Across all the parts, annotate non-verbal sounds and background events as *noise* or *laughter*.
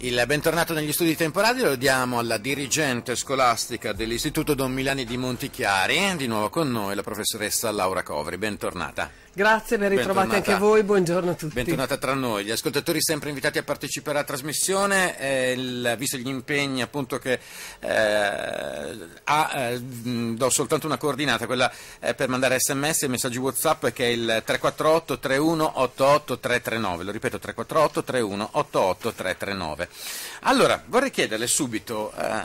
Il bentornato negli studi temporali lo diamo alla dirigente scolastica dell'Istituto Don Milani di Montichiari, di nuovo con noi la professoressa Laura Covri. Bentornata. Grazie, ben ritrovati anche voi, buongiorno a tutti. Bentornata tra noi, gli ascoltatori sempre invitati a partecipare alla trasmissione, eh, il, visto gli impegni appunto che eh, ha, eh, do soltanto una coordinata, quella eh, per mandare sms e messaggi whatsapp che è il 348 3188 339, lo ripeto 348 3188 339. Allora, vorrei chiederle subito eh,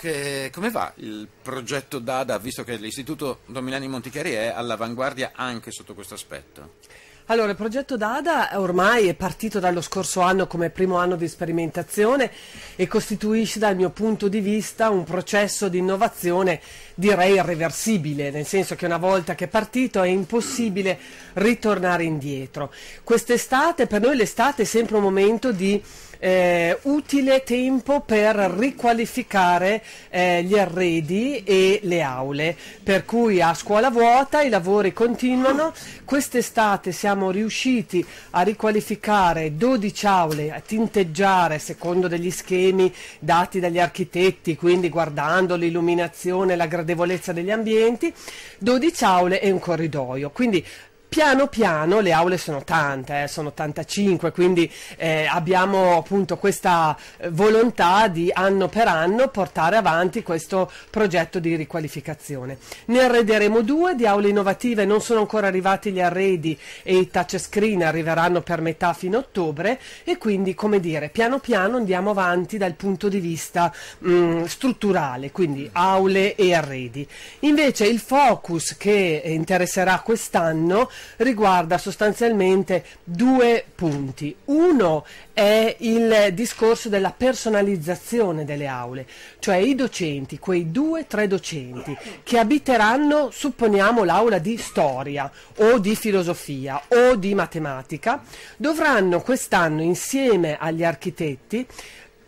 che, come va il progetto DADA, visto che l'Istituto Domilani Montichieri è all'avanguardia anche sotto questo aspetto? prospetto? Allora, il progetto DADA ormai è partito dallo scorso anno come primo anno di sperimentazione e costituisce dal mio punto di vista un processo di innovazione direi irreversibile, nel senso che una volta che è partito è impossibile ritornare indietro. Quest'estate, per noi l'estate è sempre un momento di eh, utile tempo per riqualificare eh, gli arredi e le aule, per cui a scuola vuota i lavori continuano, quest'estate siamo riusciti a riqualificare 12 aule, a tinteggiare secondo degli schemi dati dagli architetti, quindi guardando l'illuminazione, e la gradevolezza degli ambienti, 12 aule e un corridoio, quindi Piano piano le aule sono tante, eh, sono 85, quindi eh, abbiamo appunto questa eh, volontà di anno per anno portare avanti questo progetto di riqualificazione. Ne arrederemo due di aule innovative, non sono ancora arrivati gli arredi e i touchscreen arriveranno per metà fino a ottobre e quindi come dire piano piano andiamo avanti dal punto di vista mh, mm, strutturale, quindi aule e arredi. Invece il focus che interesserà quest'anno riguarda sostanzialmente due punti. Uno è il discorso della personalizzazione delle aule, cioè i docenti, quei due o tre docenti che abiteranno, supponiamo, l'aula di storia o di filosofia o di matematica, dovranno quest'anno insieme agli architetti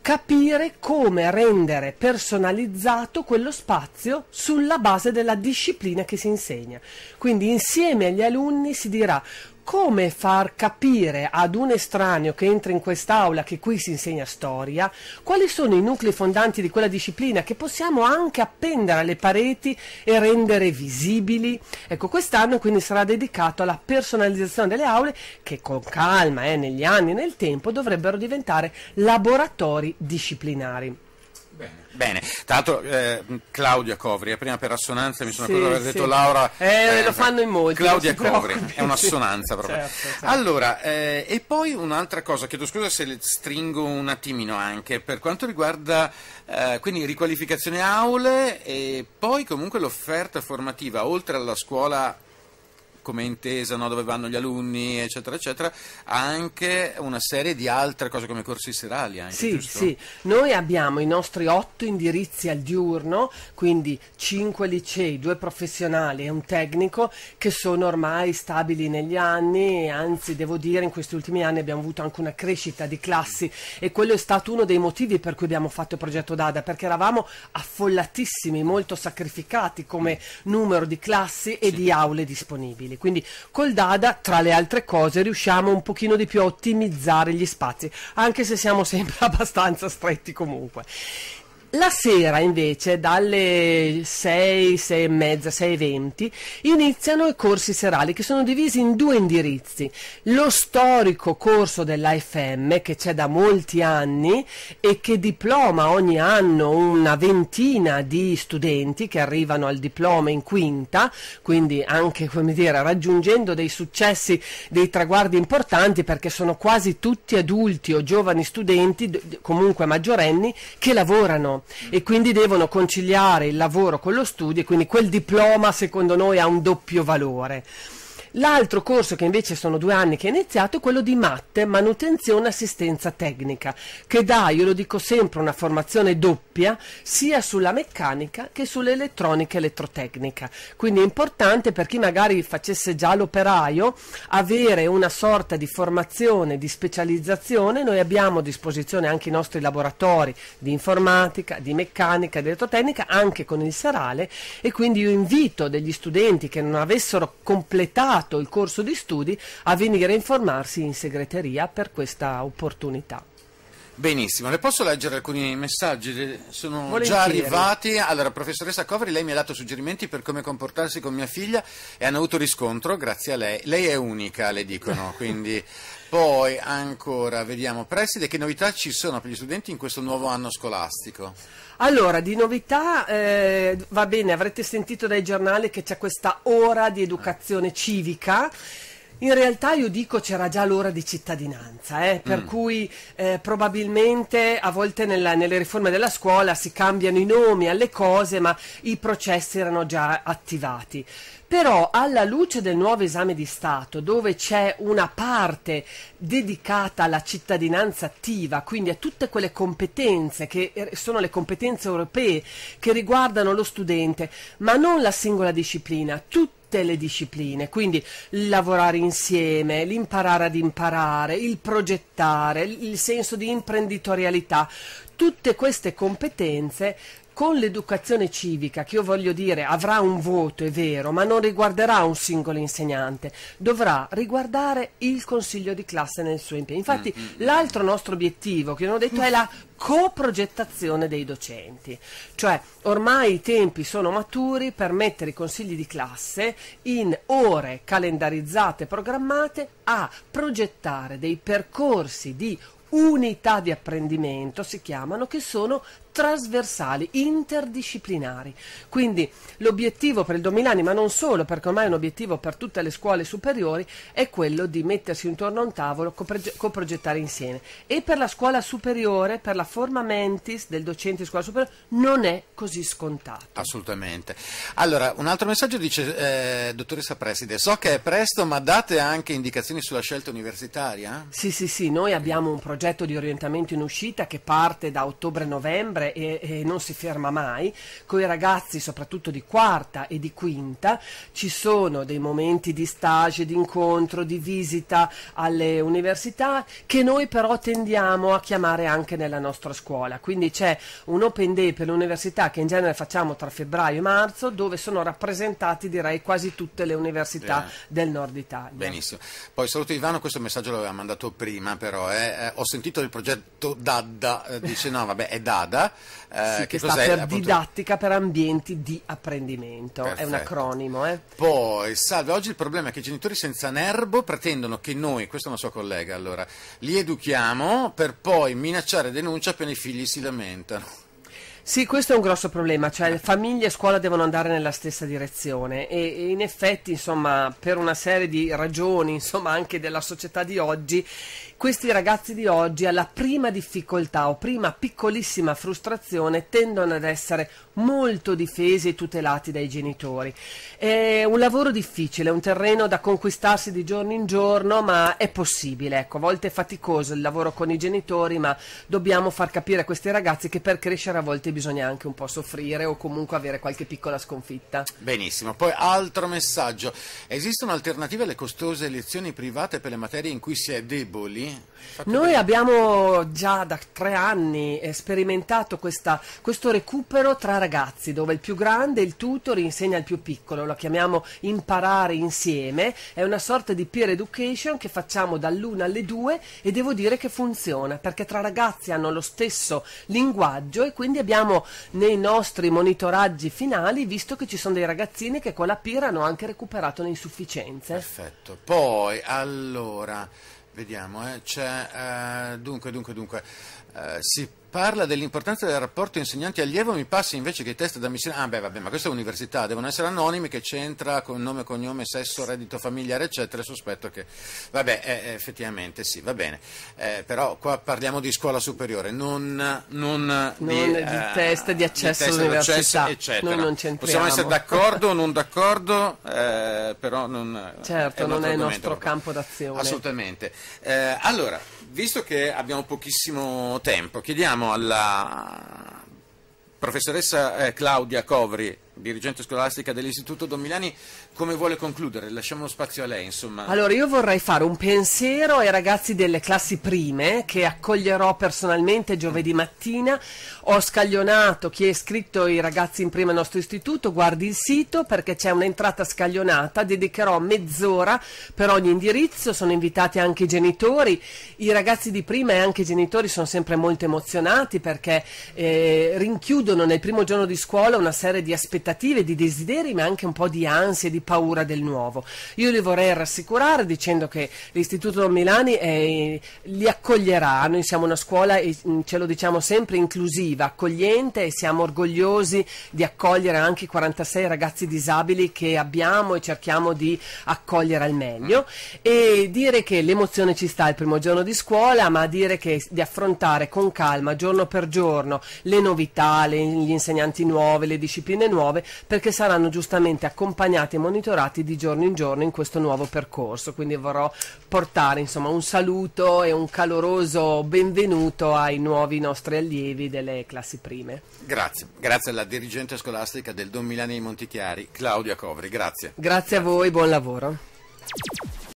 capire come rendere personalizzato quello spazio sulla base della disciplina che si insegna. Quindi insieme agli alunni si dirà come far capire ad un estraneo che entra in quest'aula che qui si insegna storia, quali sono i nuclei fondanti di quella disciplina che possiamo anche appendere alle pareti e rendere visibili. Ecco, quest'anno quindi sarà dedicato alla personalizzazione delle aule che con calma, eh, negli anni e nel tempo, dovrebbero diventare laboratori disciplinari. Bene. Tra l'altro eh, Claudia Covri, eh, prima per assonanza mi sono sì, accorto sì. detto Laura. Eh, eh, lo fanno in molti. Claudia Covri, è un'assonanza *laughs* proprio. Certo, certo. Allora, eh, e poi un'altra cosa, chiedo scusa se stringo un attimino anche, per quanto riguarda eh, quindi riqualificazione aule e poi comunque l'offerta formativa oltre alla scuola come intesa, no? dove vanno gli alunni, eccetera, eccetera, anche una serie di altre cose come corsi serali. Anche, sì, giusto? sì, noi abbiamo i nostri otto indirizzi al diurno, quindi cinque licei, due professionali e un tecnico, che sono ormai stabili negli anni, anzi devo dire in questi ultimi anni abbiamo avuto anche una crescita di classi e quello è stato uno dei motivi per cui abbiamo fatto il progetto DADA, perché eravamo affollatissimi, molto sacrificati come numero di classi e sì. di aule disponibili utili. Quindi col Dada, tra le altre cose, riusciamo un pochino di più a ottimizzare gli spazi, anche se siamo sempre *laughs* abbastanza stretti comunque. La sera invece, dalle 6, 6 e mezza, 6 e 20, iniziano i corsi serali che sono divisi in due indirizzi. Lo storico corso dell'AFM che c'è da molti anni e che diploma ogni anno una ventina di studenti che arrivano al diploma in quinta, quindi anche dire, raggiungendo dei successi, dei traguardi importanti perché sono quasi tutti adulti o giovani studenti, comunque maggiorenni, che lavorano e quindi devono conciliare il lavoro con lo studio e quindi quel diploma secondo noi ha un doppio valore. L'altro corso che invece sono due anni che è iniziato è quello di matte, manutenzione, e assistenza tecnica, che dà, io lo dico sempre, una formazione doppia sia sulla meccanica che sull'elettronica e elettrotecnica. Quindi è importante per chi magari facesse già l'operaio avere una sorta di formazione, di specializzazione. Noi abbiamo a disposizione anche i nostri laboratori di informatica, di meccanica, di elettrotecnica, anche con il serale e quindi io invito degli studenti che non avessero completato fatto il corso di studi a venire a informarsi in segreteria per questa opportunità. Benissimo, le posso leggere alcuni messaggi? Sono Volentieri. già arrivati. Allora, professoressa Coveri, lei mi ha dato suggerimenti per come comportarsi con mia figlia e hanno avuto riscontro grazie a lei. Lei è unica, le dicono, *laughs* quindi... Poi ancora vediamo, Preside, che novità ci sono per gli studenti in questo nuovo anno scolastico? Allora, di novità, eh, va bene, avrete sentito dai giornali che c'è questa ora di educazione civica in realtà io dico c'era già l'ora di cittadinanza, eh, per mm. cui eh, probabilmente a volte nella, nelle riforme della scuola si cambiano i nomi alle cose, ma i processi erano già attivati. Però alla luce del nuovo esame di Stato, dove c'è una parte dedicata alla cittadinanza attiva, quindi a tutte quelle competenze che eh, sono le competenze europee che riguardano lo studente, ma non la singola disciplina, tutte tutte le discipline, quindi lavorare insieme, l'imparare ad imparare, il progettare, il senso di imprenditorialità, tutte queste competenze con l'educazione civica, che io voglio dire avrà un voto, è vero, ma non riguarderà un singolo insegnante, dovrà riguardare il consiglio di classe nel suo impegno. Infatti mm -hmm. l'altro nostro obiettivo, che non ho detto, è la coprogettazione dei docenti, cioè ormai i tempi sono maturi per mettere i consigli di classe in ore calendarizzate, programmate, a progettare dei percorsi di unità di apprendimento si chiamano, che sono trasversali, interdisciplinari. Quindi l'obiettivo per il 2000 anni, ma non solo, perché ormai è un obiettivo per tutte le scuole superiori, è quello di mettersi intorno a un tavolo, coprogettare insieme. E per la scuola superiore, per la forma mentis del docente di scuola superiore, non è così scontato. Assolutamente. Allora, un altro messaggio dice, eh, dottoressa Preside, so che è presto, ma date anche indicazioni sulla scelta universitaria? Sì, sì, sì, noi abbiamo un progetto di orientamento in uscita che parte da ottobre-novembre sempre e, e non si ferma mai, con i ragazzi soprattutto di quarta e di quinta ci sono dei momenti di stage, di incontro, di visita alle università che noi però tendiamo a chiamare anche nella nostra scuola, quindi c'è un open day per l'università che in genere facciamo tra febbraio e marzo dove sono rappresentati direi quasi tutte le università eh. del nord Italia. Benissimo, poi saluto Ivano, questo messaggio l'aveva mandato prima però, eh. eh ho sentito il progetto Dadda, eh, dice no vabbè è Dada, eh, sì, che, che sta per appunto... didattica per ambienti di apprendimento, Perfetto. è un acronimo. Eh? Poi, salve, oggi il problema è che i genitori senza nerbo pretendono che noi, questa è una sua collega, allora, li educhiamo per poi minacciare denuncia appena i figli si lamentano. Sì, questo è un grosso problema, cioè famiglia e scuola devono andare nella stessa direzione e, e in effetti, insomma, per una serie di ragioni, insomma, anche della società di oggi, questi ragazzi di oggi alla prima difficoltà o prima piccolissima frustrazione tendono ad essere molto difesi e tutelati dai genitori. È un lavoro difficile, è un terreno da conquistarsi di giorno in giorno, ma è possibile. Ecco, a volte è faticoso il lavoro con i genitori, ma dobbiamo far capire a questi ragazzi che per crescere a volte bisogna anche un po' soffrire o comunque avere qualche piccola sconfitta. Benissimo, poi altro messaggio. Esistono alternative alle costose lezioni private per le materie in cui si è deboli? Fatto Noi bene. abbiamo già da tre anni sperimentato questa, questo recupero tra ragazzi, dove il più grande, il tutor, insegna al più piccolo, lo chiamiamo imparare insieme, è una sorta di peer education che facciamo dall'una alle due e devo dire che funziona, perché tra ragazzi hanno lo stesso linguaggio e quindi abbiamo vediamo nei nostri monitoraggi finali, visto che ci sono dei ragazzini che con la pira hanno anche recuperato le insufficienze. Perfetto. Poi, allora, vediamo, eh, c'è, eh, dunque, dunque, dunque, eh, si parla dell'importanza del rapporto insegnante-allievo, mi passi invece che i test da missione... Ah beh, vabbè, ma questa è università, devono essere anonimi, che c'entra con nome, cognome, sesso, reddito familiare, eccetera, sospetto che... Vabbè, eh, eh, effettivamente sì, va bene. Eh, però qua parliamo di scuola superiore, non, non, non di, di eh, test di accesso all'università. Eccetera. Noi non Possiamo essere d'accordo o non d'accordo, eh, però non... Certo, non è il nostro campo d'azione. Assolutamente. Eh, allora visto che abbiamo pochissimo tempo, chiediamo alla professoressa eh, Claudia Covri dirigente scolastica dell'Istituto Don Milani, come vuole concludere? Lasciamo lo spazio a lei, insomma. Allora, io vorrei fare un pensiero ai ragazzi delle classi prime che accoglierò personalmente giovedì mattina. Ho scaglionato chi è iscritto i ragazzi in prima al nostro istituto, guardi il sito perché c'è un'entrata scaglionata, dedicherò mezz'ora per ogni indirizzo, sono invitati anche i genitori. I ragazzi di prima e anche i genitori sono sempre molto emozionati perché eh, rinchiudono nel primo giorno di scuola una serie di aspettative aspettative, di desideri, ma anche un po' di ansia, e di paura del nuovo. Io li vorrei rassicurare dicendo che l'Istituto Milani è, eh, li accoglierà, noi siamo una scuola, e mm, ce lo diciamo sempre, inclusiva, accogliente e siamo orgogliosi di accogliere anche i 46 ragazzi disabili che abbiamo e cerchiamo di accogliere al meglio. E dire che l'emozione ci sta il primo giorno di scuola, ma dire che di affrontare con calma, giorno per giorno, le novità, le, gli insegnanti nuovi, le discipline nuove, prove perché saranno giustamente accompagnati e monitorati di giorno in giorno in questo nuovo percorso. Quindi vorrò portare insomma, un saluto e un caloroso benvenuto ai nuovi nostri allievi delle classi prime. Grazie, grazie alla dirigente scolastica del Don Milani Montichiari, Claudia Covri. Grazie. Grazie a voi, buon lavoro.